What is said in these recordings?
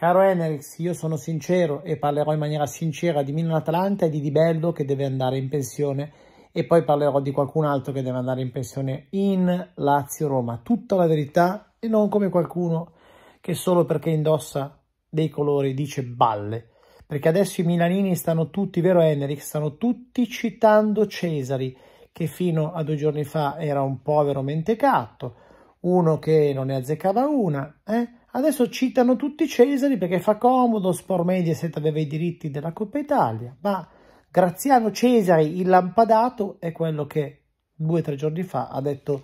Caro Enerix, io sono sincero e parlerò in maniera sincera di Milan Atalanta e di Di Bello che deve andare in pensione e poi parlerò di qualcun altro che deve andare in pensione in Lazio-Roma. Tutta la verità e non come qualcuno che solo perché indossa dei colori dice balle. Perché adesso i milanini stanno tutti, vero Enerix, stanno tutti citando Cesari che fino a due giorni fa era un povero mentecatto, uno che non ne azzeccava una, eh? Adesso citano tutti Cesari perché fa comodo, Sport Mediaset aveva i diritti della Coppa Italia, ma Graziano Cesari, il lampadato, è quello che due o tre giorni fa ha detto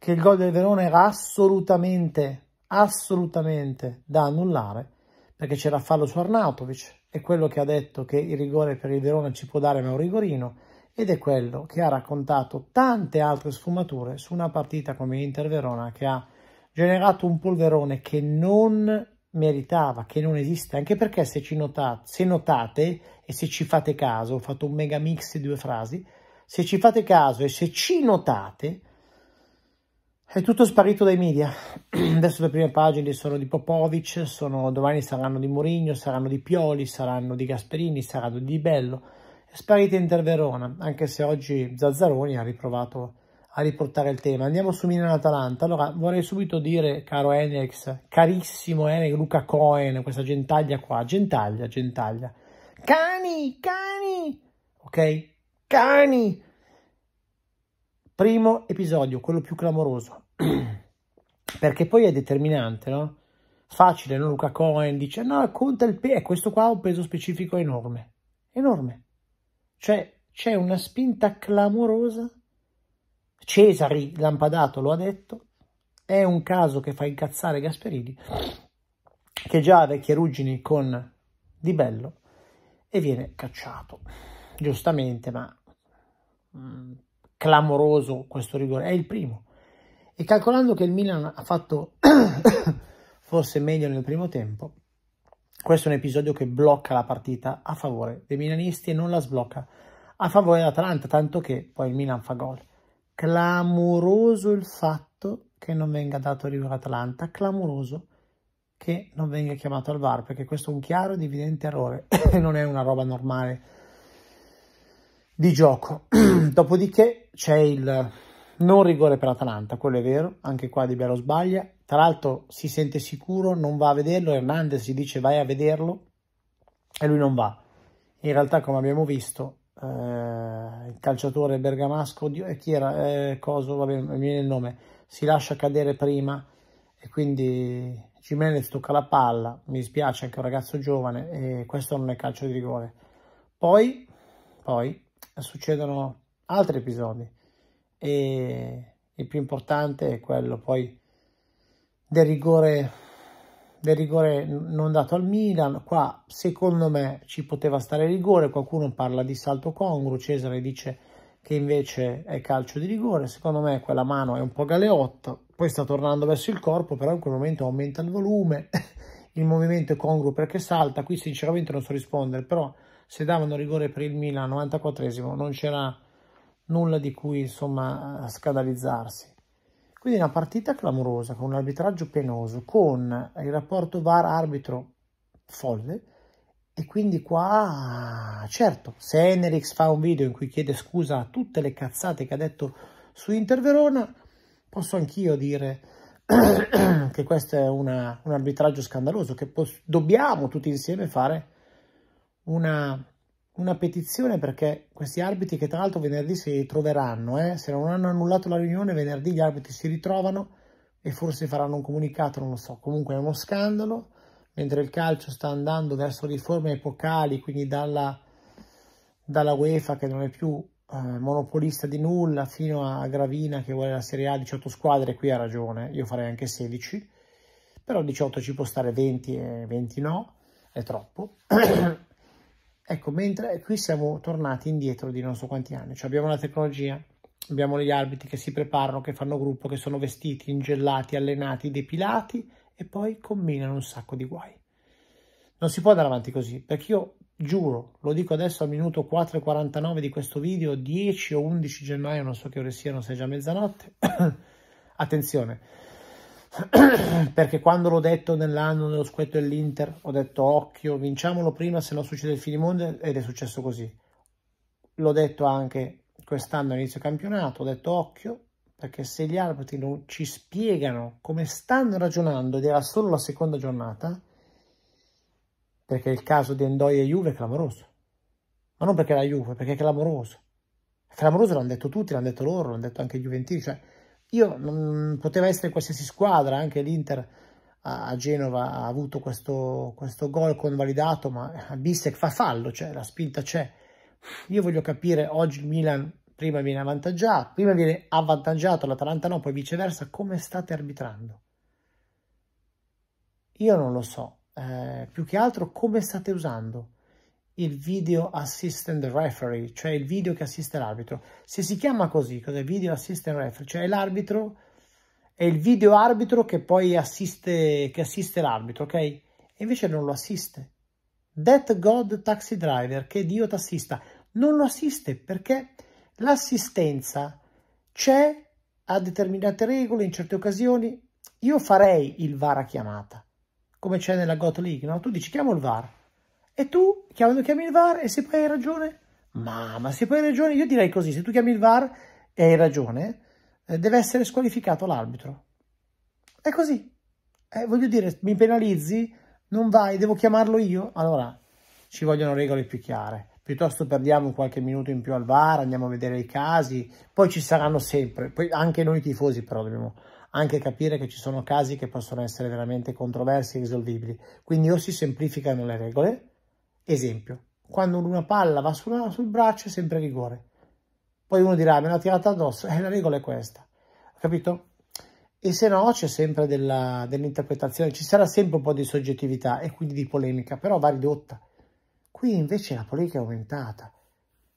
che il gol del Verona era assolutamente, assolutamente da annullare perché c'era fallo su Arnautovic, è quello che ha detto che il rigore per il Verona ci può dare ma un rigorino ed è quello che ha raccontato tante altre sfumature su una partita come Inter Verona che ha generato un polverone che non meritava, che non esiste, anche perché se ci notate, se notate e se ci fate caso, ho fatto un mega mix di due frasi, se ci fate caso e se ci notate, è tutto sparito dai media. Adesso le prime pagine sono di Popovic, sono, domani saranno di Mourinho, saranno di Pioli, saranno di Gasperini, saranno di Bello. È sparita Inter Verona, anche se oggi Zazzaroni ha riprovato a riportare il tema. Andiamo su Milan-Atalanta. Allora, vorrei subito dire, caro Enex, carissimo Enex, Luca Cohen, questa gentaglia qua, gentaglia, gentaglia. Cani, cani, ok? Cani. Primo episodio, quello più clamoroso. Perché poi è determinante, no? Facile, no? Luca Cohen dice, no, conta il peso. Questo qua ha un peso specifico enorme. Enorme. Cioè, c'è una spinta clamorosa Cesari Lampadato lo ha detto, è un caso che fa incazzare Gasperini, che già ha vecchie ruggini con Di Bello e viene cacciato. Giustamente, ma mm, clamoroso questo rigore, è il primo. E calcolando che il Milan ha fatto forse meglio nel primo tempo, questo è un episodio che blocca la partita a favore dei milanisti e non la sblocca a favore dell'Atalanta, tanto che poi il Milan fa gol. Clamoroso il fatto che non venga dato rigore all'Atalanta, clamoroso che non venga chiamato al VAR, perché questo è un chiaro ed evidente errore, non è una roba normale di gioco. Dopodiché c'è il non rigore per Atalanta, quello è vero, anche qua Di Bello sbaglia, tra l'altro si sente sicuro, non va a vederlo, Hernandez gli dice vai a vederlo e lui non va. In realtà come abbiamo visto eh, il calciatore bergamasco, di, eh, chi era? Eh, coso, vabbè, mi viene il nome, si lascia cadere prima e quindi Jimenez tocca la palla, mi dispiace anche un ragazzo giovane e questo non è calcio di rigore. Poi, poi succedono altri episodi e il più importante è quello poi del rigore del rigore non dato al Milan, qua secondo me ci poteva stare rigore, qualcuno parla di salto congruo, Cesare dice che invece è calcio di rigore, secondo me quella mano è un po' galeotta, poi sta tornando verso il corpo, però in quel momento aumenta il volume, il movimento è congruo perché salta, qui sinceramente non so rispondere, però se davano rigore per il Milan 94esimo non c'era nulla di cui insomma scandalizzarsi. Quindi una partita clamorosa, con un arbitraggio penoso, con il rapporto VAR-arbitro folle, e quindi qua, certo, se Enerix fa un video in cui chiede scusa a tutte le cazzate che ha detto su Inter Verona, posso anch'io dire che questo è una, un arbitraggio scandaloso, che dobbiamo tutti insieme fare una una petizione perché questi arbitri che tra l'altro venerdì si ritroveranno, eh, se non hanno annullato la riunione venerdì gli arbitri si ritrovano e forse faranno un comunicato, non lo so, comunque è uno scandalo, mentre il calcio sta andando verso riforme epocali, quindi dalla, dalla UEFA che non è più eh, monopolista di nulla fino a Gravina che vuole la Serie A 18 squadre, qui ha ragione, io farei anche 16, però 18 ci può stare 20 e 20 no, è troppo. Ecco, mentre qui siamo tornati indietro di non so quanti anni, cioè abbiamo la tecnologia, abbiamo gli arbitri che si preparano, che fanno gruppo, che sono vestiti, ingellati, allenati, depilati e poi combinano un sacco di guai. Non si può andare avanti così, perché io giuro, lo dico adesso al minuto 4.49 di questo video, 10 o 11 gennaio, non so che ore siano, se è già mezzanotte, attenzione, perché quando l'ho detto nell'anno dello squetto dell'Inter ho detto occhio, vinciamolo prima se no succede il finimondo ed è successo così. L'ho detto anche quest'anno all'inizio campionato, ho detto occhio perché se gli arbitri non ci spiegano come stanno ragionando ed era solo la seconda giornata, perché il caso di Endoia e Juve è clamoroso, ma non perché la Juve, perché è clamoroso. clamoroso l'hanno detto tutti, l'hanno detto loro, l'hanno detto anche i Juventini, cioè io non, poteva essere qualsiasi squadra, anche l'Inter a Genova ha avuto questo, questo gol convalidato, ma Bissek fa fallo, cioè la spinta c'è. Io voglio capire, oggi il Milan prima viene avvantaggiato, prima viene avvantaggiato l'Atalanta no, poi viceversa, come state arbitrando? Io non lo so, eh, più che altro come state usando il video assistant referee, cioè il video che assiste l'arbitro. Se si chiama così, cos'è video assistant referee? Cioè l'arbitro è il video arbitro che poi assiste, che assiste l'arbitro, ok? E invece non lo assiste. That God Taxi Driver, che Dio t'assista, non lo assiste perché l'assistenza c'è a determinate regole, in certe occasioni. Io farei il VAR a chiamata, come c'è nella God League, no? Tu dici chiamo il VAR e tu, quando chiami il VAR, e se poi hai ragione? Mamma, se poi hai ragione, io direi così, se tu chiami il VAR e hai ragione, eh, deve essere squalificato l'arbitro. È così. Eh, voglio dire, mi penalizzi, non vai, devo chiamarlo io? Allora, ci vogliono regole più chiare. Piuttosto perdiamo qualche minuto in più al VAR, andiamo a vedere i casi, poi ci saranno sempre. Poi anche noi tifosi però dobbiamo anche capire che ci sono casi che possono essere veramente controversi e risolvibili. Quindi o si semplificano le regole, Esempio, quando una palla va sulla, sul braccio è sempre rigore. Poi uno dirà, me l'ha tirata addosso, eh, la regola è questa. Capito? E se no c'è sempre dell'interpretazione, ci sarà sempre un po' di soggettività e quindi di polemica, però va ridotta. Qui invece la polemica è aumentata.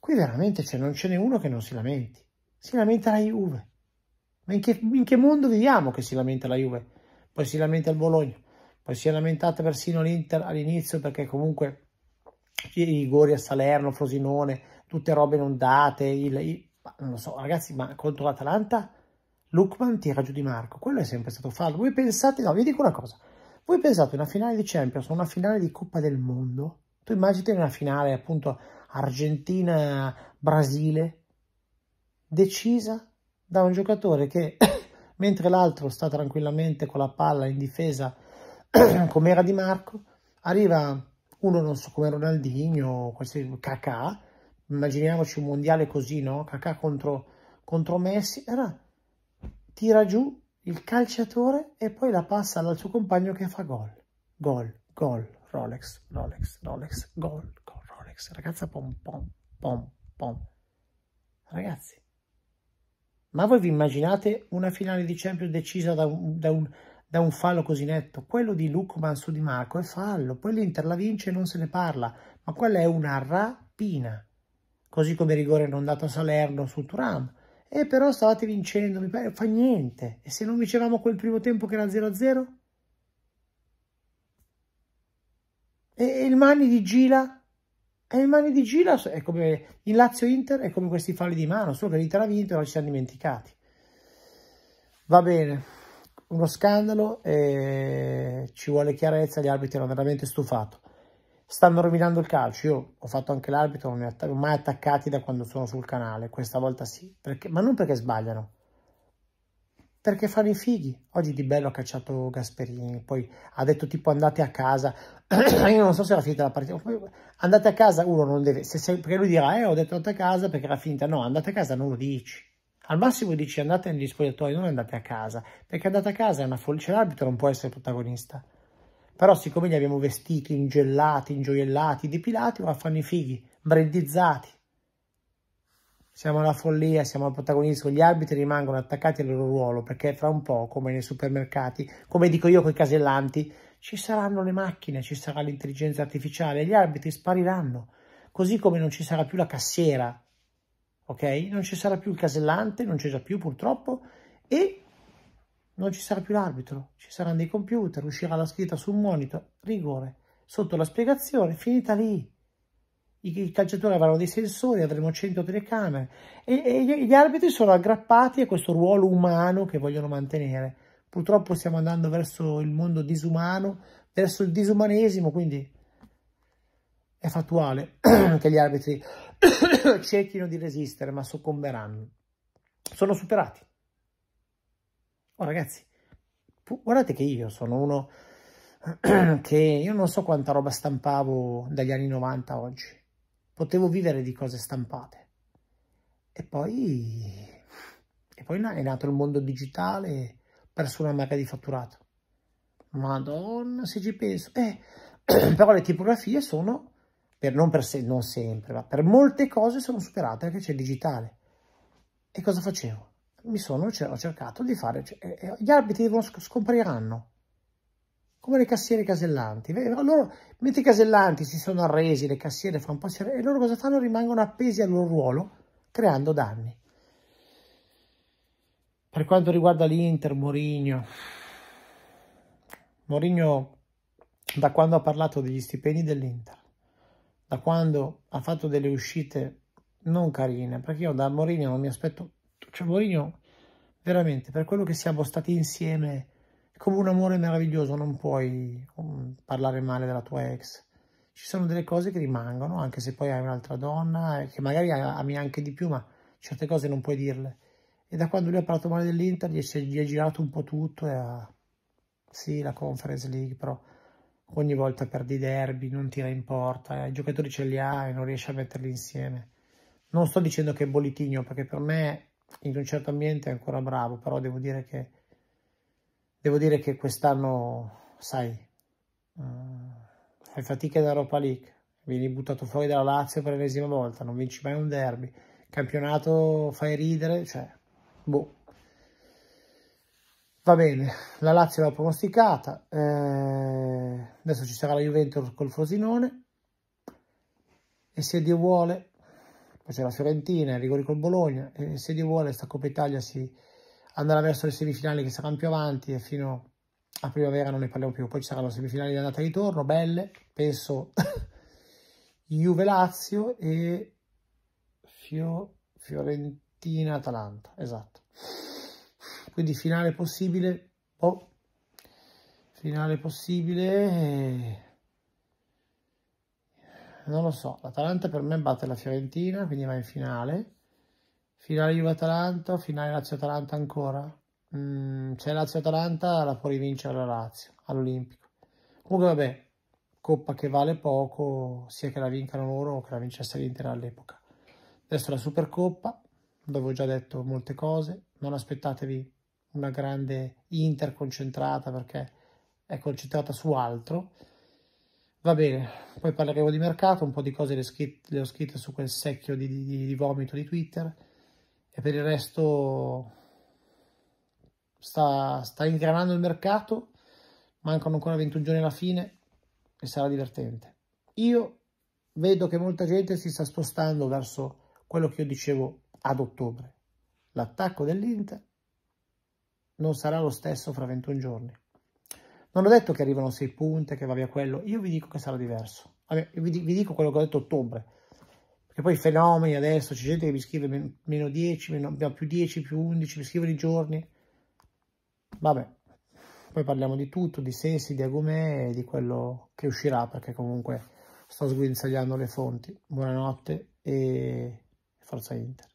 Qui veramente cioè, non ce n'è uno che non si lamenti. Si lamenta la Juve. Ma in che, in che mondo viviamo che si lamenta la Juve? Poi si lamenta il Bologna, poi si è lamentata persino l'Inter all'inizio perché comunque i rigori a Salerno, Frosinone, tutte robe non date, il, il, non lo so, ragazzi, ma contro l'Atalanta Lukman tira giù di Marco, quello è sempre stato fallo. Voi pensate, no, vi dico una cosa, voi pensate una finale di Champions, una finale di Coppa del Mondo, tu immagini una finale appunto Argentina-Brasile, decisa da un giocatore che mentre l'altro sta tranquillamente con la palla in difesa come era Di Marco, arriva uno non so come Ronaldinho, questi, Kakà, immaginiamoci un mondiale così, no? Cacà contro, contro Messi, era, tira giù il calciatore e poi la passa al suo compagno che fa gol, gol, gol, Rolex, Rolex, Rolex, gol, gol, Rolex, ragazza pom pom pom pom. Ragazzi, ma voi vi immaginate una finale di Champions decisa da un, da un da un fallo così netto. Quello di Lucman su Di Marco è fallo, poi l'Inter la vince e non se ne parla, ma quella è una rapina. Così come rigore non dato a Salerno su Turam. E però stavate vincendo, mi pare, fa niente. E se non vincevamo quel primo tempo che era 0-0? E il mani di Gila? E il mani di Gila è come il Lazio-Inter, è come questi falli di mano, solo che l'Inter ha vinto e non ci siamo dimenticati. Va bene uno scandalo e ci vuole chiarezza, gli arbitri erano veramente stufato. Stanno rovinando il calcio, io ho fatto anche l'arbitro, non mi ho mai attaccati da quando sono sul canale, questa volta sì, perché, ma non perché sbagliano, perché fanno i fighi. Oggi Di Bello ha cacciato Gasperini, poi ha detto tipo andate a casa, io non so se era finita la partita, andate a casa, uno non deve, se, se, perché lui dirà eh ho detto andate a casa perché era finita, no andate a casa non lo dici al massimo dici andate negli spogliatoi, non andate a casa, perché andate a casa è una follia, cioè l'arbitro non può essere protagonista. Però siccome li abbiamo vestiti, ingellati, ingioiellati, depilati, ma fanno i fighi, brandizzati. Siamo alla follia, siamo al protagonismo, gli arbitri rimangono attaccati al loro ruolo, perché fra un po', come nei supermercati, come dico io con i casellanti, ci saranno le macchine, ci sarà l'intelligenza artificiale, gli arbitri spariranno, così come non ci sarà più la cassiera ok? Non ci sarà più il casellante, non c'è già più purtroppo, e non ci sarà più l'arbitro, ci saranno dei computer, uscirà la scritta sul monitor, rigore, sotto la spiegazione, finita lì. I, i calciatori avranno dei sensori, avremo 100 telecamere e, e gli, arbitri sono aggrappati a questo ruolo umano che vogliono mantenere. Purtroppo stiamo andando verso il mondo disumano, verso il disumanesimo, quindi è fattuale che gli arbitri cerchino di resistere, ma soccomberanno. Sono superati. Oh, ragazzi, guardate che io sono uno che io non so quanta roba stampavo dagli anni 90 a oggi. Potevo vivere di cose stampate. E poi, e poi è nato il mondo digitale perso una marca di fatturato. Madonna, se ci penso. Eh, però le tipografie sono per, non, per se, non sempre, ma per molte cose sono superate perché c'è il digitale. E cosa facevo? Mi sono ho cercato di fare, cioè, eh, eh, gli arbitri devono, scompariranno, come le cassiere casellanti. Loro, mentre i casellanti si sono arresi, le cassiere fanno passare, e loro cosa fanno? Rimangono appesi al loro ruolo, creando danni. Per quanto riguarda l'Inter, Mourinho, Mourinho da quando ha parlato degli stipendi dell'Inter, da quando ha fatto delle uscite non carine, perché io da Mourinho non mi aspetto, cioè Mourinho veramente per quello che siamo stati insieme, come un amore meraviglioso, non puoi um, parlare male della tua ex. Ci sono delle cose che rimangono, anche se poi hai un'altra donna, eh, che magari ami anche di più, ma certe cose non puoi dirle. E da quando lui ha parlato male dell'Inter gli, è girato un po' tutto, e ha... sì, la Conference League, però ogni volta perdi i derby, non tira in porta, eh. i giocatori ce li ha e non riesce a metterli insieme. Non sto dicendo che è Bolitigno, perché per me in un certo ambiente è ancora bravo, però devo dire che, devo dire che quest'anno, sai, eh, fai fatica da Europa League, vieni buttato fuori dalla Lazio per l'ennesima volta, non vinci mai un derby, campionato fai ridere, cioè, boh. Va bene, la Lazio l'ha pronosticata, eh, adesso ci sarà la Juventus col Frosinone e se Dio vuole, poi c'è la Fiorentina, i rigori col Bologna e se Dio vuole sta Coppa Italia si andrà verso le semifinali che saranno più avanti e fino a primavera non ne parliamo più, poi ci saranno semifinali di andata e ritorno, belle, penso Juve-Lazio e Fio... Fiorentina-Atalanta, esatto quindi finale possibile oh, finale possibile eh, non lo so l'Atalanta per me batte la Fiorentina quindi va in finale finale Juve-Atalanta finale Lazio-Atalanta ancora mm, c'è Lazio-Atalanta la può rivincere la Lazio all'Olimpico comunque vabbè coppa che vale poco sia che la vincano loro o che la vincesse l'Inter all'epoca adesso la Supercoppa dove ho già detto molte cose non aspettatevi una grande Inter concentrata perché è concentrata su altro. Va bene, poi parleremo di mercato, un po' di cose le, scritte, le ho scritte su quel secchio di, di, di vomito di Twitter e per il resto sta, sta ingranando il mercato, mancano ancora 21 giorni alla fine e sarà divertente. Io vedo che molta gente si sta spostando verso quello che io dicevo ad ottobre, l'attacco dell'Inter non sarà lo stesso fra 21 giorni. Non ho detto che arrivano 6 punte, che va via quello, io vi dico che sarà diverso. vi, dico quello che ho detto a ottobre, perché poi i fenomeni adesso, c'è gente che mi scrive meno, meno 10, meno, più 10, più 11, mi scrive i giorni. Vabbè, poi parliamo di tutto, di Sensi, di Agumè e di quello che uscirà, perché comunque sto sguinzagliando le fonti. Buonanotte e forza Inter.